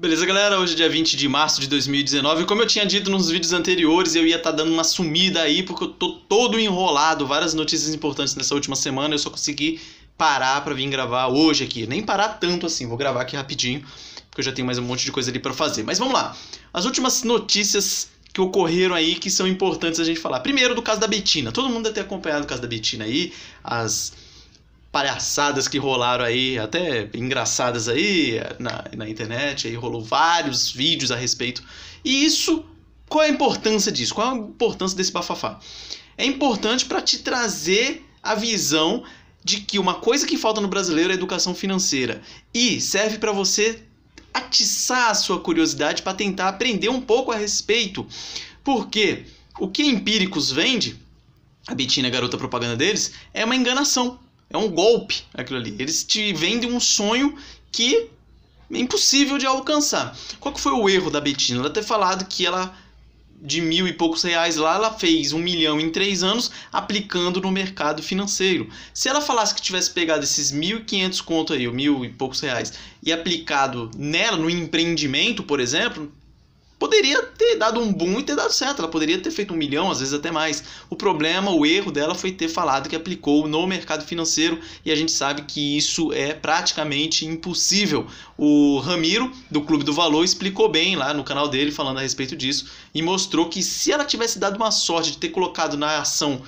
Beleza, galera? Hoje é dia 20 de março de 2019. Como eu tinha dito nos vídeos anteriores, eu ia estar tá dando uma sumida aí, porque eu tô todo enrolado. Várias notícias importantes nessa última semana, eu só consegui parar para vir gravar hoje aqui. Nem parar tanto assim, vou gravar aqui rapidinho, porque eu já tenho mais um monte de coisa ali para fazer. Mas vamos lá. As últimas notícias que ocorreram aí que são importantes a gente falar. Primeiro, do caso da Betina. Todo mundo deve ter acompanhado o caso da Betina aí, as palhaçadas que rolaram aí, até engraçadas aí na, na internet, aí rolou vários vídeos a respeito. E isso, qual é a importância disso? Qual é a importância desse bafafá? É importante para te trazer a visão de que uma coisa que falta no brasileiro é educação financeira e serve para você atiçar a sua curiosidade para tentar aprender um pouco a respeito. Porque o que Empíricos vende, a bitina garota propaganda deles, é uma enganação. É um golpe aquilo ali. Eles te vendem um sonho que é impossível de alcançar. Qual que foi o erro da Betina? Ela ter falado que ela de mil e poucos reais lá, ela fez um milhão em três anos aplicando no mercado financeiro. Se ela falasse que tivesse pegado esses mil e quinhentos conto aí, mil e poucos reais, e aplicado nela, no empreendimento, por exemplo, poderia ter dado um boom e ter dado certo. Ela poderia ter feito um milhão, às vezes até mais. O problema, o erro dela foi ter falado que aplicou no mercado financeiro e a gente sabe que isso é praticamente impossível. O Ramiro, do Clube do Valor, explicou bem lá no canal dele falando a respeito disso e mostrou que se ela tivesse dado uma sorte de ter colocado na ação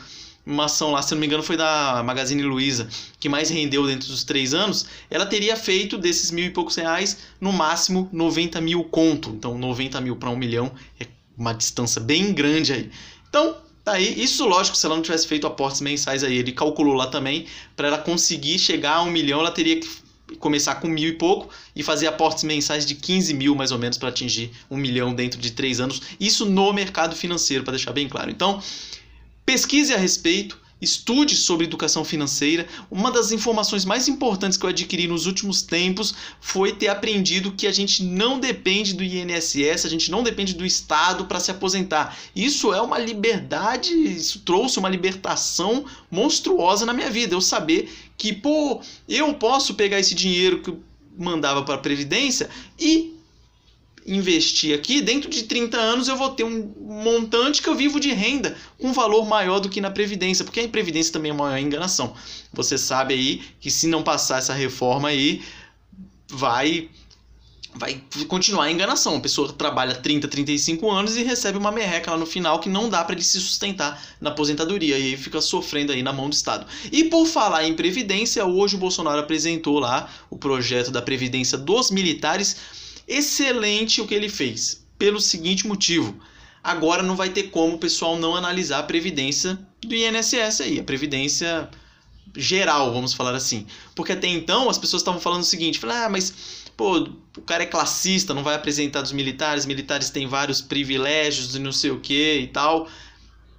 uma ação lá, se não me engano, foi da Magazine Luiza, que mais rendeu dentro dos três anos, ela teria feito desses mil e poucos reais, no máximo 90 mil conto. Então, 90 mil para um milhão é uma distância bem grande aí. Então, tá aí. Isso, lógico, se ela não tivesse feito aportes mensais aí, ele calculou lá também, para ela conseguir chegar a um milhão, ela teria que começar com mil e pouco e fazer aportes mensais de 15 mil mais ou menos para atingir um milhão dentro de três anos. Isso no mercado financeiro, para deixar bem claro. Então, Pesquise a respeito, estude sobre educação financeira. Uma das informações mais importantes que eu adquiri nos últimos tempos foi ter aprendido que a gente não depende do INSS, a gente não depende do Estado para se aposentar. Isso é uma liberdade, isso trouxe uma libertação monstruosa na minha vida. Eu saber que, pô, eu posso pegar esse dinheiro que mandava para a Previdência e investir aqui, dentro de 30 anos eu vou ter um montante que eu vivo de renda com um valor maior do que na Previdência, porque a Previdência também é uma enganação. Você sabe aí que se não passar essa reforma aí, vai vai continuar a enganação. A pessoa trabalha 30, 35 anos e recebe uma merreca lá no final que não dá para ele se sustentar na aposentadoria e aí fica sofrendo aí na mão do Estado. E por falar em previdência, hoje o Bolsonaro apresentou lá o projeto da previdência dos militares Excelente o que ele fez, pelo seguinte motivo. Agora não vai ter como o pessoal não analisar a previdência do INSS aí, a previdência geral, vamos falar assim. Porque até então as pessoas estavam falando o seguinte: falaram, ah, mas pô, o cara é classista, não vai apresentar dos militares, militares têm vários privilégios e não sei o que e tal.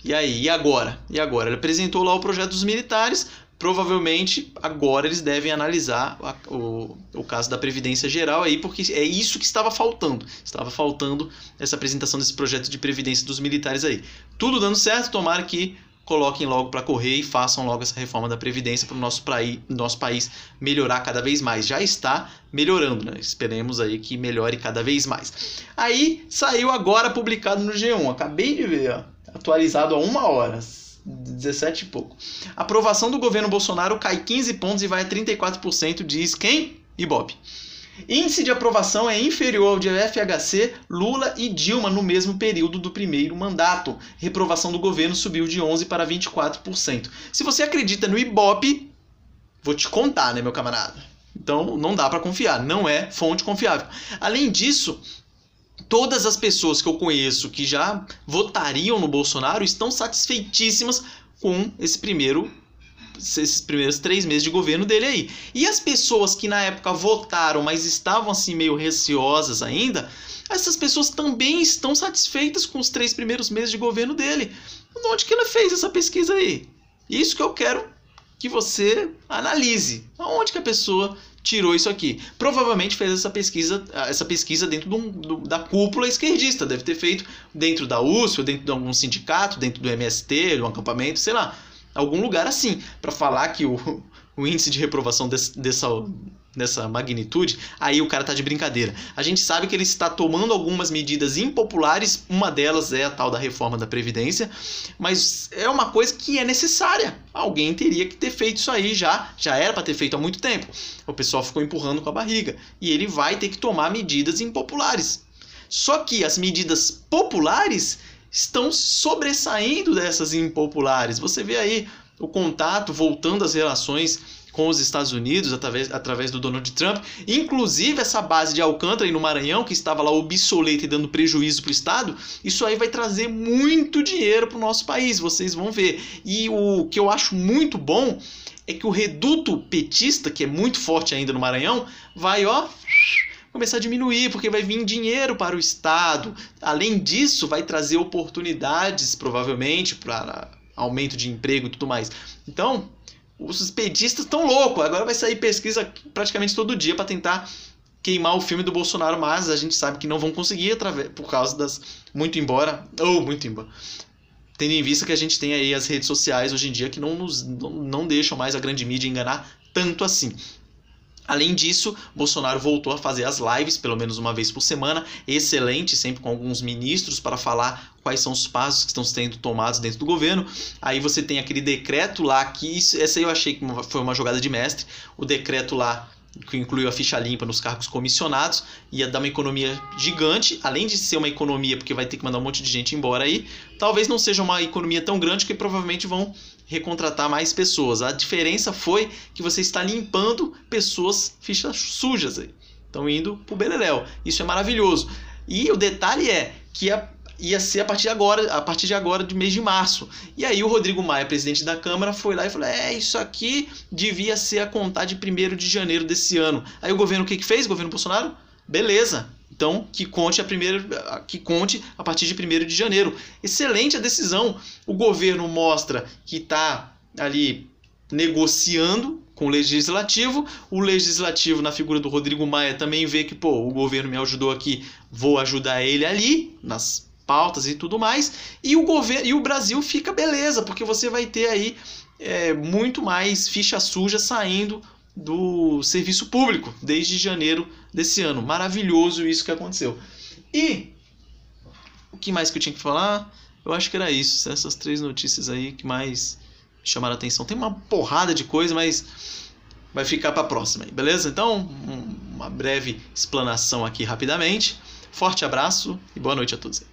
E aí, e agora? E agora? Ele apresentou lá o projeto dos militares, Provavelmente agora eles devem analisar a, o, o caso da Previdência Geral aí, porque é isso que estava faltando. Estava faltando essa apresentação desse projeto de Previdência dos militares aí. Tudo dando certo, tomara que coloquem logo para correr e façam logo essa reforma da Previdência para o nosso, nosso país melhorar cada vez mais. Já está melhorando, né? Esperemos aí que melhore cada vez mais. Aí saiu agora publicado no G1, acabei de ver, ó, atualizado há uma hora. 17 e pouco. Aprovação do governo Bolsonaro cai 15 pontos e vai a 34%, diz quem? Ibope. Índice de aprovação é inferior ao de FHC, Lula e Dilma no mesmo período do primeiro mandato. Reprovação do governo subiu de 11 para 24%. Se você acredita no Ibope, vou te contar, né, meu camarada? Então não dá para confiar, não é fonte confiável. Além disso, todas as pessoas que eu conheço que já votariam no Bolsonaro estão satisfeitíssimas com esse primeiro esses primeiros três meses de governo dele aí. E as pessoas que na época votaram, mas estavam assim meio receosas ainda, essas pessoas também estão satisfeitas com os três primeiros meses de governo dele. onde que ele fez essa pesquisa aí? Isso que eu quero que você analise. Aonde que a pessoa tirou isso aqui. Provavelmente fez essa pesquisa, ah, essa pesquisa dentro de um, do, da cúpula esquerdista, deve ter feito dentro da USP, dentro de algum sindicato, dentro do MST, de um acampamento, sei lá algum lugar assim, para falar que o, o índice de reprovação dessa, dessa magnitude, aí o cara tá de brincadeira. A gente sabe que ele está tomando algumas medidas impopulares, uma delas é a tal da reforma da Previdência, mas é uma coisa que é necessária. Alguém teria que ter feito isso aí já, já era para ter feito há muito tempo. O pessoal ficou empurrando com a barriga e ele vai ter que tomar medidas impopulares. Só que as medidas populares estão sobressaindo dessas impopulares. Você vê aí o contato voltando às relações com os Estados Unidos através, através do Donald Trump, inclusive essa base de Alcântara no Maranhão que estava lá obsoleta e dando prejuízo para o estado, isso aí vai trazer muito dinheiro para o nosso país, vocês vão ver. E o que eu acho muito bom é que o reduto petista, que é muito forte ainda no Maranhão, vai ó começar a diminuir, porque vai vir dinheiro para o Estado. Além disso, vai trazer oportunidades, provavelmente, para aumento de emprego e tudo mais. Então, os pedistas estão loucos. Agora vai sair pesquisa praticamente todo dia para tentar queimar o filme do Bolsonaro, mas a gente sabe que não vão conseguir através, por causa das. Muito embora. Ou oh, muito embora. Tendo em vista que a gente tem aí as redes sociais hoje em dia que não nos não, não deixam mais a grande mídia enganar tanto assim. Além disso, Bolsonaro voltou a fazer as lives, pelo menos uma vez por semana, excelente, sempre com alguns ministros para falar quais são os passos que estão sendo tomados dentro do governo. Aí você tem aquele decreto lá, que isso, essa eu achei que foi uma jogada de mestre, o decreto lá que incluiu a ficha limpa nos cargos comissionados, ia dar uma economia gigante, além de ser uma economia, porque vai ter que mandar um monte de gente embora aí, talvez não seja uma economia tão grande que provavelmente vão recontratar mais pessoas. A diferença foi que você está limpando pessoas fichas sujas aí. Estão indo pro Beleléu. Isso é maravilhoso. E o detalhe é que a ia ser a partir de agora, a partir de agora de mês de março. E aí o Rodrigo Maia, presidente da Câmara, foi lá e falou: "É, isso aqui devia ser a contar de 1 de janeiro desse ano". Aí o governo o que que fez? O governo Bolsonaro? Beleza. Então, que conte a primeira, que conte a partir de 1 de janeiro. Excelente a decisão. O governo mostra que está ali negociando com o legislativo. O legislativo, na figura do Rodrigo Maia, também vê que, pô, o governo me ajudou aqui, vou ajudar ele ali, nas pautas e tudo mais, e o governo e o Brasil fica beleza, porque você vai ter aí é, muito mais ficha suja saindo do serviço público desde janeiro desse ano. Maravilhoso isso que aconteceu. E o que mais que eu tinha que falar? Eu acho que era isso, essas três notícias aí que mais chamaram a atenção. Tem uma porrada de coisa, mas vai ficar para a próxima, aí, beleza? Então, um, uma breve explanação aqui rapidamente. Forte abraço e boa noite a todos.